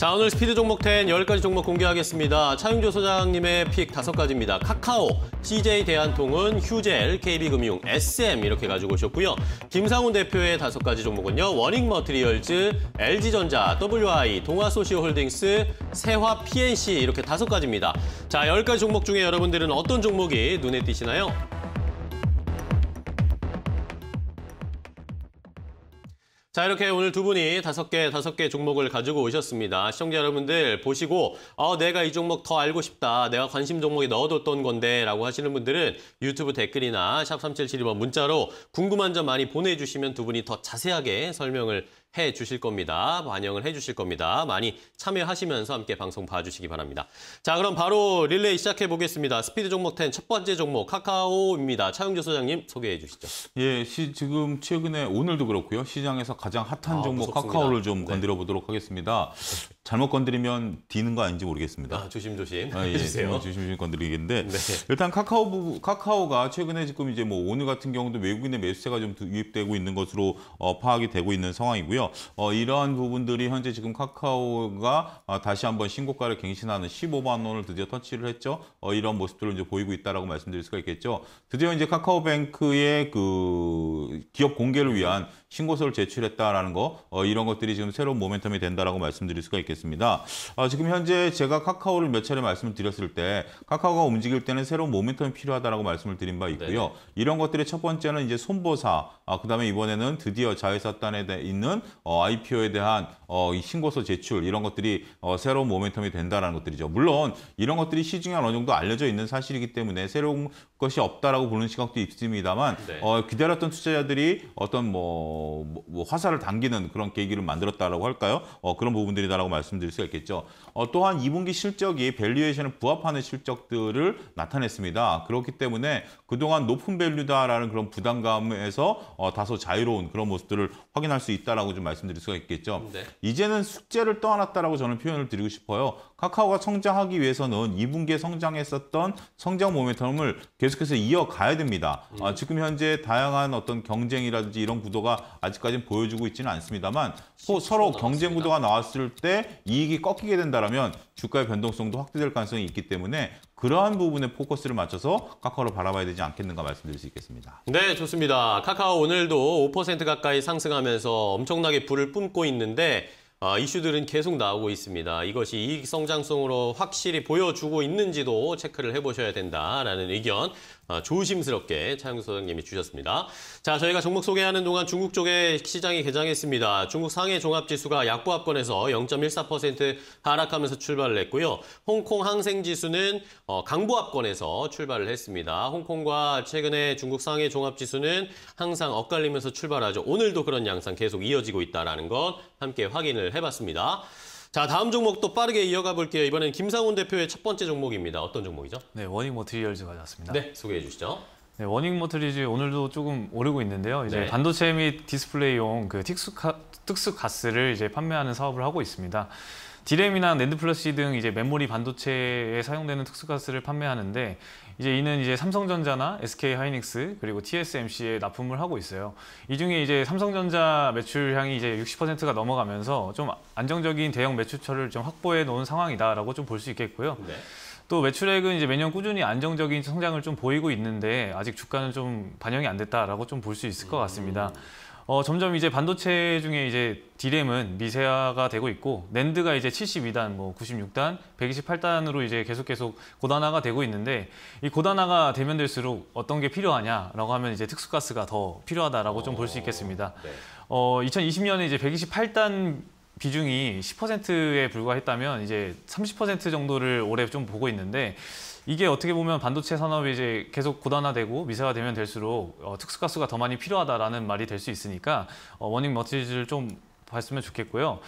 자, 오늘 스피드 종목 10 10가지 종목 공개하겠습니다. 차윤조 소장님의 픽 5가지입니다. 카카오, CJ 대한통운, 휴젤, KB금융, SM 이렇게 가지고 오셨고요. 김상훈 대표의 5가지 종목은요. 워닝 머트리얼즈, LG전자, WI, 동화소시오홀딩스 세화 PNC 이렇게 5가지입니다. 자, 10가지 종목 중에 여러분들은 어떤 종목이 눈에 띄시나요? 자 이렇게 오늘 두 분이 다섯 개 다섯 개 종목을 가지고 오셨습니다. 시청자 여러분들 보시고 어 내가 이 종목 더 알고 싶다. 내가 관심 종목에 넣어뒀던 건데 라고 하시는 분들은 유튜브 댓글이나 샵 3772번 문자로 궁금한 점 많이 보내주시면 두 분이 더 자세하게 설명을 해 주실 겁니다. 반영을 해 주실 겁니다. 많이 참여하시면서 함께 방송 봐주시기 바랍니다. 자, 그럼 바로 릴레이 시작해 보겠습니다. 스피드 종목 10첫 번째 종목 카카오입니다. 차용주 소장님 소개해 주시죠. 예, 시, 지금 최근에 오늘도 그렇고요. 시장에서 가장 핫한 아, 종목 무섭습니다. 카카오를 좀 네. 건드려 보도록 하겠습니다. 잘못 건드리면 디는 거 아닌지 모르겠습니다. 아, 조심조심 아, 예, 해주세요. 조심조심 건드리겠는데 네. 일단 카카오 부부, 카카오가 최근에 지금 이제 뭐 오늘 같은 경우도 외국인의 매수세가 좀 유입되고 있는 것으로 어, 파악이 되고 있는 상황이고요. 어, 이러한 부분들이 현재 지금 카카오가 어, 다시 한번 신고가를 갱신하는 15만 원을 드디어 터치를 했죠. 어, 이런 모습들을 이제 보이고 있다라고 말씀드릴 수가 있겠죠. 드디어 이제 카카오뱅크의 그 기업 공개를 위한 신고서를 제출했다라는 거 어, 이런 것들이 지금 새로운 모멘텀이 된다라고 말씀드릴 수가 있겠습니다. 어, 지금 현재 제가 카카오를 몇 차례 말씀을 드렸을 때 카카오가 움직일 때는 새로운 모멘텀이 필요하다라고 말씀을 드린 바 있고요. 네 이런 것들의 첫 번째는 이제 손보사, 아, 그다음에 이번에는 드디어 자회사단에 있는 어, IPO에 대한 어, 이 신고서 제출 이런 것들이 어, 새로운 모멘텀이 된다라는 것들이죠. 물론 이런 것들이 시중에 어느 정도 알려져 있는 사실이기 때문에 새로운 것이 없다라고 보는 시각도 있습니다만 네. 어, 기다렸던 투자자들이 어떤 뭐 뭐, 뭐 화살을 당기는 그런 계기를 만들었다라고 할까요? 어, 그런 부분들이다라고 말씀드릴 수가 있겠죠. 어, 또한 2분기 실적이 밸류에이션을 부합하는 실적들을 나타냈습니다. 그렇기 때문에 그동안 높은 밸류다라는 그런 부담감에서 어, 다소 자유로운 그런 모습들을 확인할 수 있다라고 좀 말씀드릴 수가 있겠죠. 네. 이제는 숙제를 떠안았다라고 저는 표현을 드리고 싶어요. 카카오가 성장하기 위해서는 2분기에 성장했었던 성장 모멘텀을 계속해서 이어가야 됩니다. 아, 음. 지금 현재 다양한 어떤 경쟁이라든지 이런 구도가 아직까지는 보여주고 있지는 않습니다만 서로 경쟁 구도가 나왔을 때 이익이 꺾이게 된다면 주가의 변동성도 확대될 가능성이 있기 때문에 그러한 부분에 포커스를 맞춰서 카카오를 바라봐야 되지 않겠는가 말씀드릴 수 있겠습니다. 네, 좋습니다. 카카오 오늘도 5% 가까이 상승하면서 엄청나게 불을 뿜고 있는데 아, 이슈들은 계속 나오고 있습니다. 이것이 이익 성장성으로 확실히 보여주고 있는지도 체크를 해보셔야 된다라는 의견 아, 조심스럽게 차영수 소장님이 주셨습니다. 자, 저희가 종목 소개하는 동안 중국 쪽에 시장이 개장했습니다. 중국 상해 종합지수가 약보합권에서 0.14% 하락하면서 출발을 했고요. 홍콩 항생지수는 어, 강보합권에서 출발을 했습니다. 홍콩과 최근에 중국 상해 종합지수는 항상 엇갈리면서 출발하죠. 오늘도 그런 양상 계속 이어지고 있다는 것 함께 확인을 해봤습니다. 자, 다음 종목도 빠르게 이어가 볼게요. 이번엔 김상훈 대표의 첫 번째 종목입니다. 어떤 종목이죠? 네, 워닝 모트리얼즈 가져왔습니다. 네, 소개해 주시죠. 네, 워닝 모터리즈 오늘도 조금 오르고 있는데요. 이제 네. 반도체 및 디스플레이용 그 특수가, 특수가스를 이제 판매하는 사업을 하고 있습니다. 디램이나 랜드 플러시 등 이제 메모리 반도체에 사용되는 특수가스를 판매하는데 이제 이는 이제 삼성전자나 SK 하이닉스 그리고 TSMC에 납품을 하고 있어요. 이 중에 이제 삼성전자 매출향이 이제 60%가 넘어가면서 좀 안정적인 대형 매출처를 좀 확보해 놓은 상황이다라고 좀 볼 수 있겠고요. 네. 또 매출액은 이제 매년 꾸준히 안정적인 성장을 좀 보이고 있는데 아직 주가는 좀 반영이 안 됐다라고 좀 볼 수 있을 것 같습니다. 음. 어, 점점 이제 반도체 중에 이제 디램은 미세화가 되고 있고 낸드가 이제 72단, 뭐 96단, 128단으로 이제 계속 계속 고단화가 되고 있는데 이 고단화가 되면 될수록 어떤 게 필요하냐라고 하면 이제 특수가스가 더 필요하다라고 좀 볼수 어, 있겠습니다. 네. 어, 2020년에 이제 128단 비중이 10%에 불과했다면 이제 30% 정도를 올해 좀 보고 있는데 이게 어떻게 보면 반도체 산업이 이제 계속 고단화되고 미세화되면 될수록 어, 특수가스가 더 많이 필요하다라는 말이 될 수 있으니까 어, 워닝 머티즈를 좀 봤으면 좋겠고요.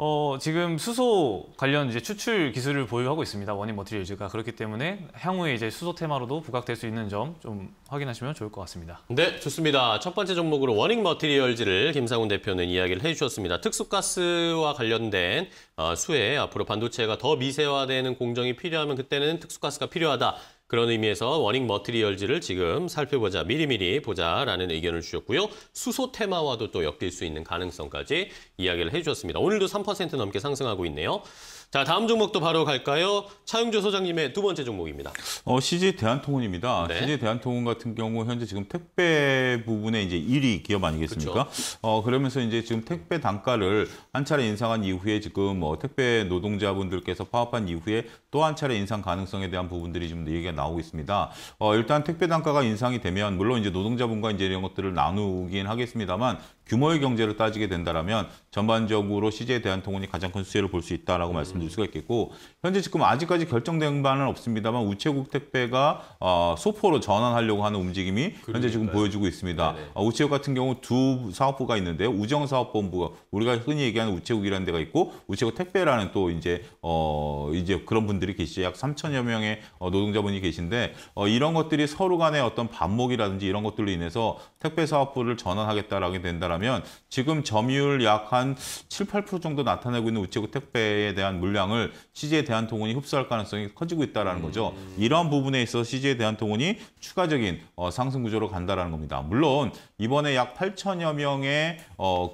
어, 지금 수소 관련 이제 추출 기술을 보유하고 있습니다. 원인 머티리얼즈가 그렇기 때문에 향후에 이제 수소 테마로도 부각될 수 있는 점 좀 확인하시면 좋을 것 같습니다. 네, 좋습니다. 첫 번째 종목으로 원인 머티리얼즈를 김상훈 대표는 이야기를 해주셨습니다. 특수가스와 관련된 어, 수혜 앞으로 반도체가 더 미세화되는 공정이 필요하면 그때는 특수가스가 필요하다. 그런 의미에서 워닝 머트리얼즈를 지금 살펴보자, 미리미리 보자라는 의견을 주셨고요. 수소 테마와도 또 엮일 수 있는 가능성까지 이야기를 해주셨습니다. 오늘도 3% 넘게 상승하고 있네요. 자, 다음 종목도 바로 갈까요? 차용조 소장님의 두 번째 종목입니다. 어, CG 대한통운입니다. 네. CG 대한통운 같은 경우 현재 지금 택배 부분에 이제 1위 기업 아니겠습니까? 그렇죠. 어, 그러면서 이제 지금 택배 단가를 한 차례 인상한 이후에 지금 뭐 택배 노동자분들께서 파업한 이후에 또한 차례 인상 가능성에 대한 부분들이 지금 얘기가 나오고 있습니다. 어, 일단 택배 단가가 인상이 되면 물론 이제 노동자분과 이제 이런 것들을 나누긴 하겠습니다만 규모의 경제를 따지게 된다라면 전반적으로 CJ 대한통운이 가장 큰 수혜를 볼 수 있다라고 음. 말씀드릴 수가 있겠고 현재 지금 아직까지 결정된 바는 없습니다만 우체국 택배가 어, 소포로 전환하려고 하는 움직임이 그러니까요. 현재 지금 보여주고 있습니다. 네, 네. 어, 우체국 같은 경우 두 사업부가 있는데 요 우정사업본부가 우리가 흔히 얘기하는 우체국이라는 데가 있고 우체국 택배라는 또 이제 어 이제 그런 분 분들이 계시죠. 약 3천여 명의 어, 노동자분이 계신데 어, 이런 것들이 서로 간의 어떤 반목이라든지 이런 것들로 인해서 택배 사업부를 전환하겠다라고 된다면 지금 점유율 약 한 7, 8% 정도 나타내고 있는 우체국 택배에 대한 물량을 CJ 대한통운이 흡수할 가능성이 커지고 있다는 거죠. 음. 이런 부분에 있어서 CJ 대한통운이 추가적인 어, 상승 구조로 간다라는 겁니다. 물론 이번에 약 8천여 명의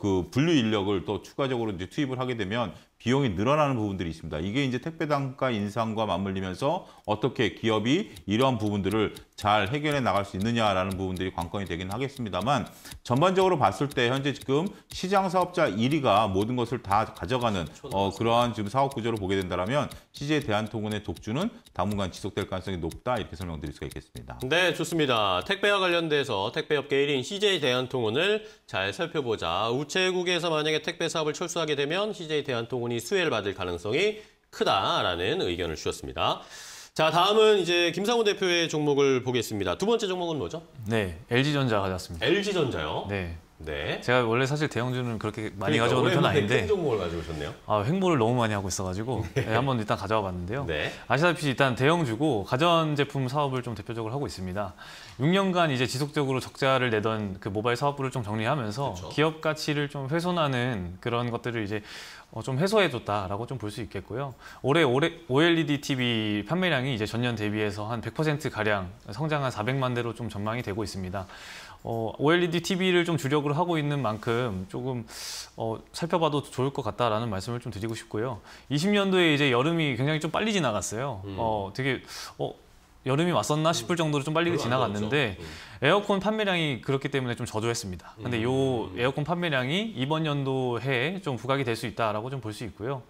그 분류 인력을 또 추가적으로 이제 투입을 하게 되면 비용이 늘어나는 부분들이 있습니다. 이게 이제 택배 단가 인상과 맞물리면서 어떻게 기업이 이러한 부분들을 잘 해결해 나갈 수 있느냐라는 부분들이 관건이 되긴 하겠습니다만 전반적으로 봤을 때 현재 지금 시장 사업자 1위가 모든 것을 다 가져가는 어, 그러한 지금 사업 구조를 보게 된다면 CJ 대한통운의 독주는 당분간 지속될 가능성이 높다 이렇게 설명드릴 수가 있겠습니다. 네, 좋습니다. 택배와 관련돼서 택배업계 1인 CJ 대한통운을 잘 살펴보자. 우체국에서 만약에 택배 사업을 철수하게 되면 CJ 대한통운이 수혜를 받을 가능성이 크다라는 의견을 주셨습니다. 자, 다음은 이제 김상우 대표의 종목을 보겠습니다. 두 번째 종목은 뭐죠? 네, LG전자 가져왔습니다. LG전자요? 네. 네. 제가 원래 사실 대형주는 그렇게 많이 그러니까 가져오는 편은 아닌데 큰 종목을 가져오셨네요. 아, 횡보를 너무 많이 하고 있어가지고 네. 네, 한번 일단 가져와 봤는데요. 네. 아시다시피 일단 대형주고 가전제품 사업을 좀 대표적으로 하고 있습니다. 6년간 이제 지속적으로 적자를 내던 그 모바일 사업부를 좀 정리하면서 그렇죠. 기업 가치를 좀 훼손하는 그런 것들을 이제 어, 좀 해소해줬다라고 좀 볼 수 있겠고요. 올해, 올해 OLED TV 판매량이 이제 전년 대비해서 한 100% 가량 성장한 400만 대로 좀 전망이 되고 있습니다. 어, OLED TV를 좀 주력으로 하고 있는 만큼 조금 어, 살펴봐도 좋을 것 같다라는 말씀을 좀 드리고 싶고요. 20년도에 이제 여름이 굉장히 좀 빨리 지나갔어요. 음. 어, 되게 어, 여름이 왔었나 싶을 정도로 좀 빨리 지나갔는데 네. 에어컨 판매량이 그렇기 때문에 좀 저조했습니다. 근데 요 음. 에어컨 판매량이 이번 연도 해에 좀 부각이 될 수 있다라고 좀 볼 수 있고요.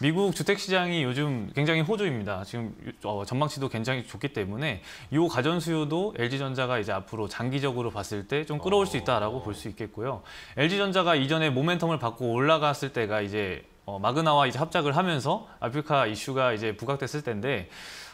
미국 주택 시장이 요즘 굉장히 호조입니다. 지금 어, 전망치도 굉장히 좋기 때문에 이 가전 수요도 LG 전자가 이제 앞으로 장기적으로 봤을 때 좀 끌어올 수 어. 있다라고 볼 수 있겠고요. LG 전자가 이전에 모멘텀을 받고 올라갔을 때가 이제 어, 마그나와 이제 합작을 하면서 아프리카 이슈가 이제 부각됐을 때인데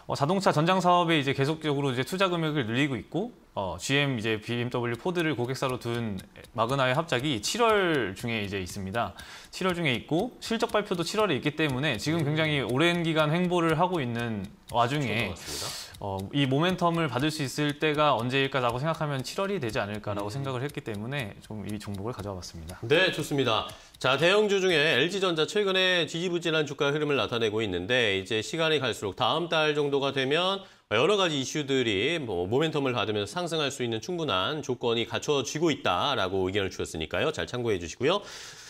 어, 자동차 전장 사업에 이제 계속적으로 이제 투자 금액을 늘리고 있고 어, GM 이제 BMW 포드를 고객사로 둔 마그나의 합작이 7월 중에 이제 있습니다. 7월 중에 있고 실적 발표도 7월에 있기 때문에 지금 굉장히 오랜 기간 행보를 하고 있는 와중에 어, 이 모멘텀을 받을 수 있을 때가 언제일까라고 생각하면 7월이 되지 않을까라고 음. 생각을 했기 때문에 좀 이 종목을 가져와 봤습니다. 네, 좋습니다. 자, 대형주 중에 LG전자 최근에 지지부진한 주가 흐름을 나타내고 있는데 이제 시간이 갈수록 다음 달 정도가 되면 여러 가지 이슈들이 뭐 모멘텀을 받으면서 상승할 수 있는 충분한 조건이 갖춰지고 있다라고 의견을 주셨으니까요. 잘 참고해 주시고요.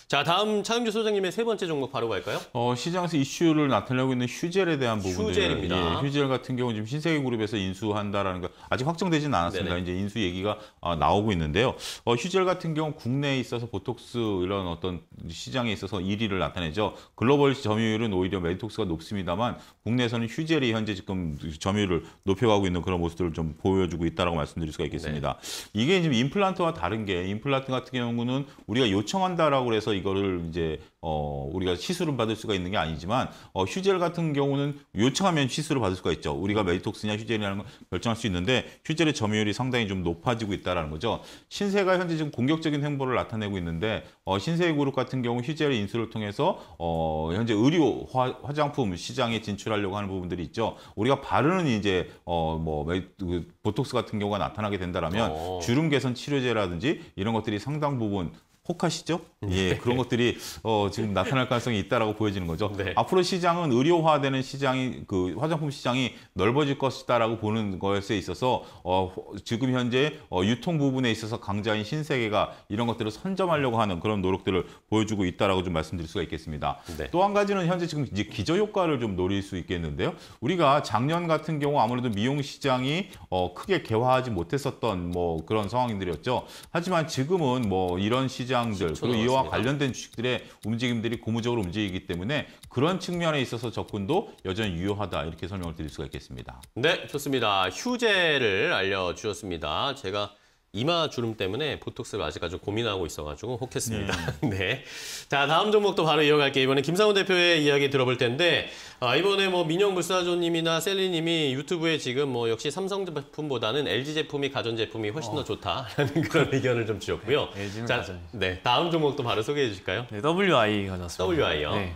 자, 다음 차영주 소장님의 세 번째 종목 바로 갈까요? 어, 시장에서 이슈를 나타내고 있는 휴젤에 대한 부분들. 휴젤입니다. 예, 휴젤 같은 경우 지금 신세계 그룹에서 인수한다라는 거 아직 확정되지는 않았습니다. 네네. 이제 인수 얘기가 어, 나오고 있는데요. 어, 휴젤 같은 경우 국내에 있어서 보톡스 이런 어떤 시장에 있어서 1위를 나타내죠. 글로벌 점유율은 오히려 메디톡스가 높습니다만 국내에서는 휴젤이 현재 지금 점유율을 높여가고 있는 그런 모습들을 좀 보여주고 있다라고 말씀드릴 수가 있겠습니다. 네. 이게 지금 임플란트와 다른 게 임플란트 같은 경우는 우리가 요청한다라고 해서 이거를 이제 어 우리가 시술을 받을 수가 있는 게 아니지만 어 휴젤 같은 경우는 요청하면 시술을 받을 수가 있죠. 우리가 메디톡스냐 휴젤이라는 걸 결정할 수 있는데 휴젤의 점유율이 상당히 좀 높아지고 있다라는 거죠. 신세가 현재 지금 공격적인 행보를 나타내고 있는데 어 신세 그룹 같은 경우 휴젤 인수를 통해서 어 현재 의료 화, 장품 시장에 진출하려고 하는 부분들이 있죠. 우리가 바르는 이제 어뭐 그 보톡스 같은 경우가 나타나게 된다라면 오. 어. 주름 개선 치료제라든지 이런 것들이 상당 부분 혹하시죠? 음. 예, 네. 그런 것들이 어, 지금 나타날 가능성이 있다라고 보여지는 거죠. 네. 앞으로 시장은 의료화되는 시장이 그 화장품 시장이 넓어질 것이다라고 보는 것에 있어서 어, 지금 현재 어, 유통 부분에 있어서 강자인 신세계가 이런 것들을 선점하려고 하는 그런 노력들을 보여주고 있다라고 좀 말씀드릴 수가 있겠습니다. 네. 또한 가지는 현재 지금 이제 기저 효과를 좀 노릴 수 있겠는데요. 우리가 작년 같은 경우 아무래도 미용 시장이 어, 크게 개화하지 못했었던 뭐 그런 상황들이었죠. 하지만 지금은 뭐 이런 시장 시장들 그리고 이와 같습니다. 관련된 주식들의 움직임들이 고무적으로 움직이기 때문에 그런 측면에 있어서 접근도 여전히 유효하다 이렇게 설명을 드릴 수가 있겠습니다. 네, 좋습니다. 휴재를 알려주셨습니다. 제가 이마 주름 때문에 보톡스를 아직까지 고민하고 있어가지고 혹했습니다. 네. 네. 자 다음 종목도 바로 이어갈게요. 이번에 김상훈 대표의 이야기 들어볼 텐데 아, 이번에 뭐 민영불사조님이나 셀리님이 유튜브에 지금 뭐 역시 삼성 제품보다는 LG 제품이 가전 제품이 훨씬 어. 더 좋다라는 그런 의견을 좀 주셨고요. LG는 네, 자, 가전. 네 다음 종목도 바로 소개해 주실까요? 네, WI 가져왔습니다. WI요. 네.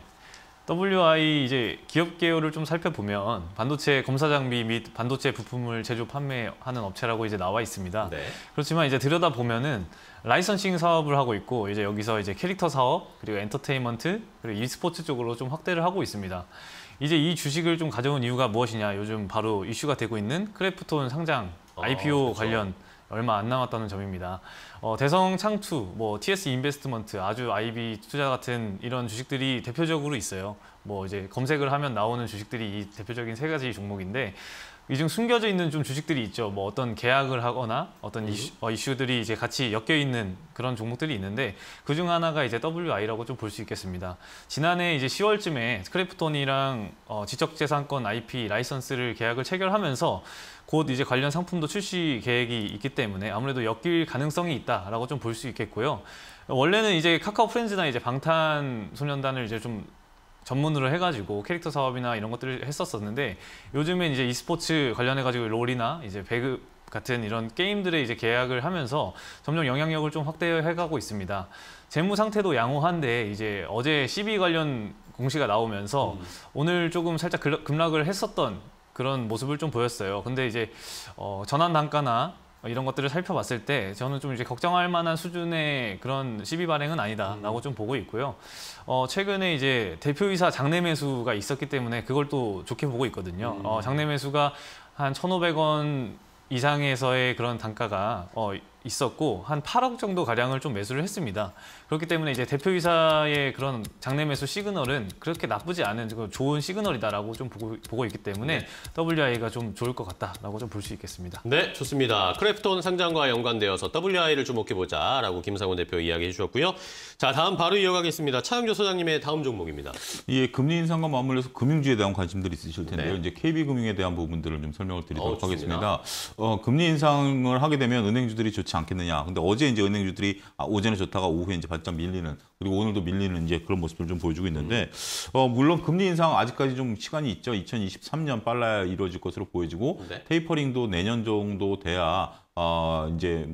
WI 이제 기업 계열을 좀 살펴보면 반도체 검사 장비 및 반도체 부품을 제조 판매하는 업체라고 이제 나와 있습니다. 네. 그렇지만 이제 들여다 보면은 라이선싱 사업을 하고 있고 이제 여기서 이제 캐릭터 사업 그리고 엔터테인먼트 그리고 e스포츠 쪽으로 좀 확대를 하고 있습니다. 이제 이 주식을 좀 가져온 이유가 무엇이냐? 요즘 바로 이슈가 되고 있는 크래프톤 상장 IPO 아, 어, 그렇죠. 관련 얼마 안 남았다는 점입니다. 어, 대성 창투, 뭐 TS 인베스트먼트, 아주 IB 투자 같은 이런 주식들이 대표적으로 있어요. 뭐 이제 검색을 하면 나오는 주식들이 이 대표적인 세 가지 종목인데 이중 숨겨져 있는 좀 주식들이 있죠. 뭐 어떤 계약을 하거나 어떤 음. 이슈, 어, 이슈들이 이제 같이 엮여 있는 그런 종목들이 있는데 그 중 하나가 이제 WI라고 좀 볼 수 있겠습니다. 지난해 이제 10월쯤에 스크래프톤이랑 어, 지적재산권 IP 라이선스를 계약을 체결하면서 곧 이제 관련 상품도 출시 계획이 있기 때문에 아무래도 엮일 가능성이 있다라고 좀 볼 수 있겠고요. 원래는 이제 카카오 프렌즈나 이제 방탄소년단을 이제 좀 전문으로 해가지고 캐릭터 사업이나 이런 것들을 했었었는데 요즘엔 이제 e스포츠 관련해가지고 롤이나 이제 배그 같은 이런 게임들의 이제 계약을 하면서 점점 영향력을 좀 확대해가고 있습니다. 재무 상태도 양호한데 이제 어제 CB 관련 공시가 나오면서 음. 오늘 조금 살짝 급락을 했었던 그런 모습을 좀 보였어요. 근데 이제 어, 전환 단가나 어, 이런 것들을 살펴봤을 때 저는 좀 이제 걱정할 만한 수준의 그런 시비 발행은 아니다라고 음. 좀 보고 있고요. 어, 최근에 이제 대표이사 장내 매수가 있었기 때문에 그걸 또 좋게 보고 있거든요. 음. 어, 장내 매수가 한 1,500원 이상에서의 그런 단가가 어, 있었고 한 8억 정도 가량을 좀 매수를 했습니다. 그렇기 때문에 이제 대표이사의 그런 장내 매수 시그널은 그렇게 나쁘지 않은 그 좋은 시그널이다라고 좀 보고, 보고 있기 때문에 WI가 네. 좀 좋을 것 같다라고 좀 볼 수 있겠습니다. 네, 좋습니다. 크래프톤 상장과 연관되어서 WI를 주목해보자라고 김상훈 대표 이야기해 주셨고요. 자, 다음 바로 이어가겠습니다. 차영조 소장님의 다음 종목입니다. 예, 금리 인상과 맞물려서 금융주에 대한 관심들이 있으실 텐데요. 네. 이제 KB금융에 대한 부분들을 좀 설명을 드리도록 어, 하겠습니다. 어, 금리 인상을 하게 되면 은행주들이 좋지 않겠느냐. 근데 어제 이제 은행주들이 아, 오전에 좋다가 오후에 이제 반 낮점 밀리는 그리고 오늘도 밀리는 이제 그런 모습을 좀 보여주고 있는데 어, 물론 금리 인상 아직까지 좀 시간이 있죠. 2023년 빨라야 이루어질 것으로 보여지고 네. 테이퍼링도 내년 정도 돼야 어, 이제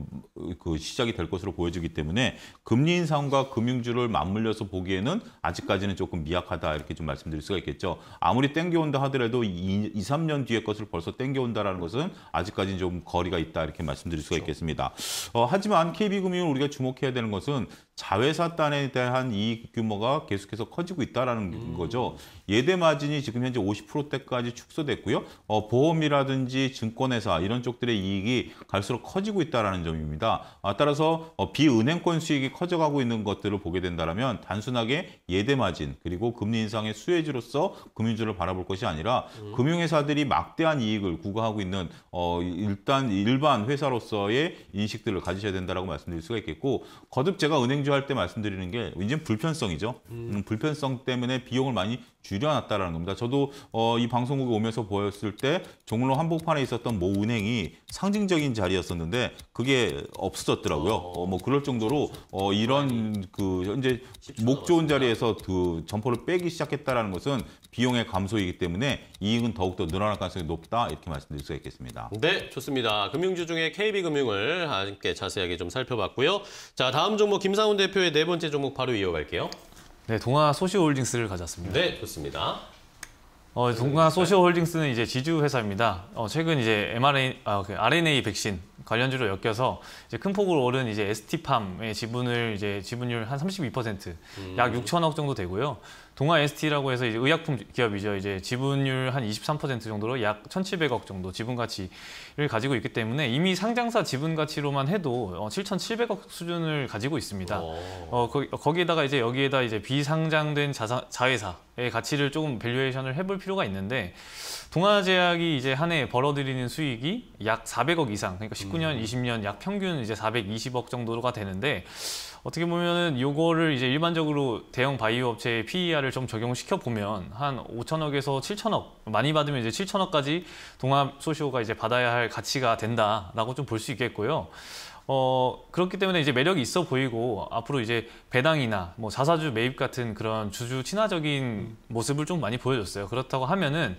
그 시작이 될 것으로 보여지기 때문에 금리 인상과 금융주를 맞물려서 보기에는 아직까지는 조금 미약하다 이렇게 좀 말씀드릴 수가 있겠죠. 아무리 땡겨온다 하더라도 2, 2 3년 뒤에 것을 벌써 땡겨온다라는 것은 아직까지는 좀 거리가 있다 이렇게 말씀드릴 수가 그렇죠. 있겠습니다. 어, 하지만 KB금융을 우리가 주목해야 되는 것은 자회사단에 대한 이익 규모가 계속해서 커지고 있다라는 음. 거죠. 예대 마진이 지금 현재 50%대까지 축소됐고요. 어, 보험이라든지 증권회사 이런 쪽들의 이익이 갈수록 갈수록 커지고 있다는 점입니다. 아, 따라서 어, 비은행권 수익이 커져가고 있는 것들을 보게 된다면 단순하게 예대마진 그리고 금리 인상의 수혜지로서 금융주를 바라볼 것이 아니라 음. 금융회사들이 막대한 이익을 구가하고 있는 어, 일단 일반 회사로서의 인식들을 가지셔야 된다고 말씀드릴 수가 있겠고 거듭 제가 은행주 할 때 말씀드리는 게 이제 불편성이죠. 음. 음. 불편성 때문에 비용을 많이 줄여놨다는 겁니다. 저도 어, 이 방송국에 오면서 보였을 때 종로 한복판에 있었던 모 은행이 상징적인 자리였어요. 이었는데 그게 없어졌더라고요. 어, 뭐 그럴 정도로 어, 이런 그 현재 목 좋은 자리에서 그 점포를 빼기 시작했다라는 것은 비용의 감소이기 때문에 이익은 더욱더 늘어날 가능성이 높다 이렇게 말씀드릴 수가 있겠습니다. 네, 좋습니다. 금융주 중에 KB금융을 함께 자세하게 좀 살펴봤고요. 자, 다음 종목 김상훈 대표의 네 번째 종목 바로 이어갈게요. 네, 동아 소시오홀딩스를 가졌습니다. 네, 좋습니다. 어, 동강 소시오홀딩스는 이제 지주 회사입니다. 어, 최근 이제 mRNA, 아, 그 RNA 백신 관련주로 엮여서 이제 큰 폭으로 오른 이제 ST팜의 지분을 이제 지분율 한 32%약 음. 6천억 정도 되고요. 동아 ST라고 해서 이제 의약품 기업이죠. 이제 지분율 한 23% 정도로 약 1,700억 정도 지분 가치를 가지고 있기 때문에 이미 상장사 지분 가치로만 해도 7,700억 어, 수준을 가지고 있습니다. 오. 어, 거, 기에다가 이제 여기에다 이제 비상장된 자사, 자회사의 가치를 조금 밸류에이션을 해볼 필요가 있는데 동아제약이 이제 한해에 벌어들이는 수익이 약 400억 이상, 그러니까 19년, 음. 20년 약 평균 이제 420억 정도가 되는데 어떻게 보면은 요거를 이제 일반적으로 대형 바이오 업체의 PER을 좀 적용시켜 보면 한 5천억에서 7천억 많이 받으면 이제 7천억까지 동합 소시오가 이제 받아야 할 가치가 된다라고 좀 볼 수 있겠고요. 어, 그렇기 때문에 이제 매력이 있어 보이고 앞으로 이제 배당이나 뭐 자사주 매입 같은 그런 주주 친화적인 음. 모습을 좀 많이 보여줬어요. 그렇다고 하면은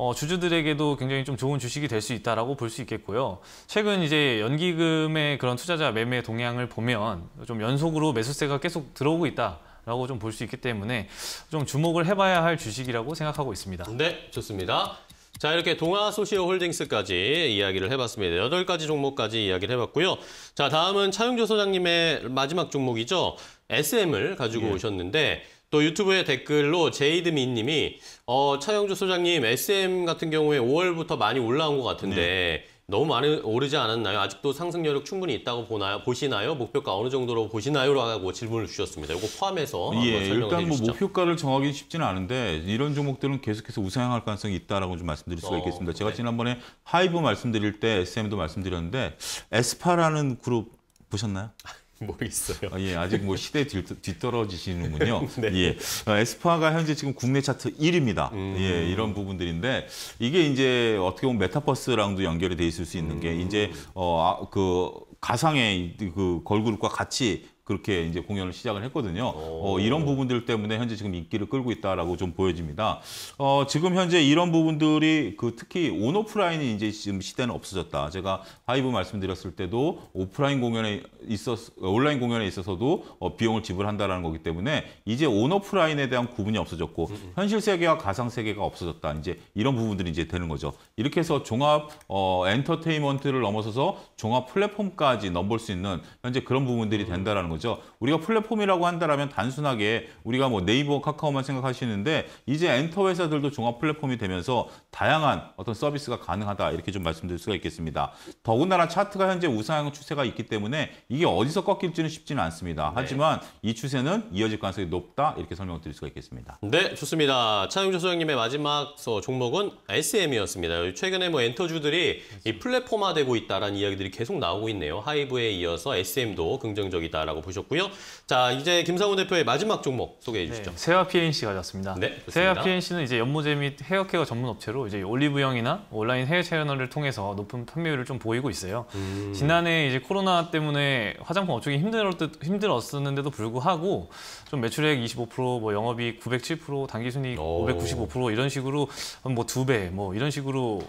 어, 주주들에게도 굉장히 좀 좋은 주식이 될 수 있다라고 볼 수 있겠고요. 최근 이제 연기금의 그런 투자자 매매 동향을 보면 좀 연속으로 매수세가 계속 들어오고 있다. 라고 좀 볼 수 있기 때문에 좀 주목을 해봐야 할 주식이라고 생각하고 있습니다. 네, 좋습니다. 자, 이렇게 동아소시오 홀딩스까지 이야기를 해봤습니다. 여덟 가지 종목까지 이야기를 해봤고요. 자, 다음은 차용조 소장님의 마지막 종목이죠. SM을 가지고 예. 오셨는데 또 유튜브에 댓글로 제이드미 님이 어, 차영주 소장님 SM 같은 경우에 5월부터 많이 올라온 것 같은데 네. 너무 많이 오르지 않았나요? 아직도 상승 여력 충분히 있다고 보나요? 보시나요? 목표가 어느 정도로 보시나요?라고 질문을 주셨습니다. 이거 포함해서 예, 일단 뭐 목표가를 정하기 쉽지는 않은데 이런 종목들은 계속해서 우상향할 가능성이 있다라고 좀 말씀드릴 수가 어, 있겠습니다. 제가 네. 지난번에 하이브 말씀드릴 때 SM도 말씀드렸는데 에스파라는 그룹 보셨나요? 모르겠어요. 뭐 아, 예, 아직 뭐 시대 뒤, 뒤떨어지시는군요. 네. 예, 아, 에스파가 현재 지금 국내 차트 1위입니다. 음. 예, 이런 부분들인데 이게 이제 어떻게 보면 메타버스랑도 연결이 돼 있을 수 있는 게 음. 이제 어그 아, 가상의 그 걸그룹과 같이 그렇게 이제 공연을 시작을 했거든요. 어, 이런 부분들 때문에 현재 지금 인기를 끌고 있다라고 좀 보여집니다. 어, 지금 현재 이런 부분들이 그 특히 온오프라인이 이제 지금 시대는 없어졌다. 제가 하이브 말씀드렸을 때도 오프라인 공연에 있어 온라인 공연에 있어서도 어, 비용을 지불한다라는 거기 때문에 이제 온오프라인에 대한 구분이 없어졌고 음, 음. 현실 세계와 가상 세계가 없어졌다. 이제 이런 부분들이 이제 되는 거죠. 이렇게 해서 종합 어, 엔터테인먼트를 넘어서서 종합 플랫폼까지 넘볼 수 있는 현재 그런 부분들이 음. 된다라는 거죠. 거죠. 우리가 플랫폼이라고 한다면 단순하게 우리가 뭐 네이버, 카카오만 생각하시는데 이제 엔터 회사들도 종합 플랫폼이 되면서 다양한 어떤 서비스가 가능하다 이렇게 좀 말씀드릴 수가 있겠습니다. 더군다나 차트가 현재 우상향 추세가 있기 때문에 이게 어디서 꺾일지는 쉽지는 않습니다. 네. 하지만 이 추세는 이어질 가능성이 높다 이렇게 설명을 드릴 수가 있겠습니다. 네, 좋습니다. 차영조 소장님의 마지막 종목은 SM이었습니다. 최근에 뭐 엔터주들이 플랫폼화되고 있다라는 이야기들이 계속 나오고 있네요. 하이브에 이어서 SM도 긍정적이다라고 보셨고요 자, 이제 김상훈 대표의 마지막 종목 소개해 네, 주시죠. 네, 세화 PNC 가져왔습니다. 네, 좋습니다. 세화 PNC는 이제 연모제 및 헤어케어 전문 업체로 이제 올리브영이나 온라인 헤어 채널을 통해서 높은 판매율을 좀 보이고 있어요. 음. 지난해 이제 코로나 때문에 화장품 업종이 힘들었, 힘들었었는데도 불구하고 좀 매출액 25%뭐 영업이익 907% 단기순이익 595% 이런 식으로 뭐 두배뭐 뭐 이런 식으로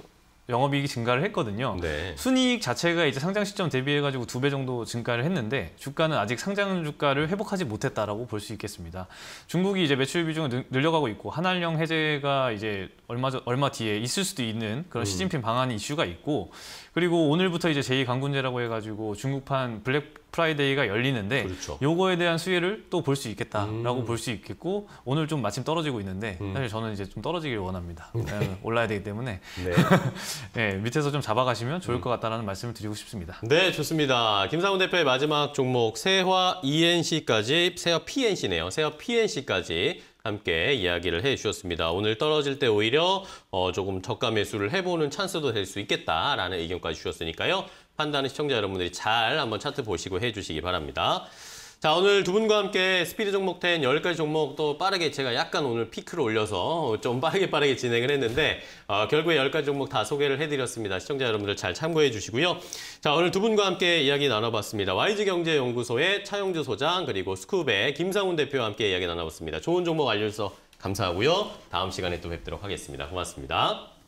영업이익이 증가를 했거든요. 네. 순이익 자체가 이제 상장 시점 대비해가지고 두 배 정도 증가를 했는데 주가는 아직 상장 주가를 회복하지 못했다라고 볼 수 있겠습니다. 중국이 이제 매출 비중을 늘려가고 있고 한한령 해제가 이제 얼마 전, 얼마 뒤에 있을 수도 있는 그런 음. 시진핑 방안 이슈가 있고 그리고 오늘부터 이제 제2 강군제라고 해가지고 중국판 블랙 프라이데이가 열리는데 그렇죠. 요거에 대한 수혜를 또 볼 수 있겠다라고 음. 볼수 있겠고 오늘 좀 마침 떨어지고 있는데 음. 사실 저는 이제 좀 떨어지길 원합니다. 네. 올라야 되기 때문에 네. 네, 밑에서 좀 잡아가시면 좋을 음. 것 같다라는 말씀을 드리고 싶습니다. 네, 좋습니다. 김상훈 대표의 마지막 종목 세화 ENC까지 세화 PNC네요. 세화 PNC까지 함께 이야기를 해주셨습니다. 오늘 떨어질 때 오히려 어, 조금 저가 매수를 해보는 찬스도 될 수 있겠다라는 의견까지 주셨으니까요. 판단은 시청자 여러분들이 잘 한번 차트 보시고 해주시기 바랍니다. 자, 오늘 두 분과 함께 스피드 종목 10 10가지 종목 또 빠르게 제가 약간 오늘 피크를 올려서 좀 빠르게 빠르게 진행을 했는데 어, 결국에 10가지 종목 다 소개를 해드렸습니다. 시청자 여러분들 잘 참고해 주시고요. 자, 오늘 두 분과 함께 이야기 나눠봤습니다. YG경제연구소의 차용주 소장 그리고 스쿱의 김상훈 대표와 함께 이야기 나눠봤습니다. 좋은 종목 알려주셔서 감사하고요. 다음 시간에 또 뵙도록 하겠습니다. 고맙습니다.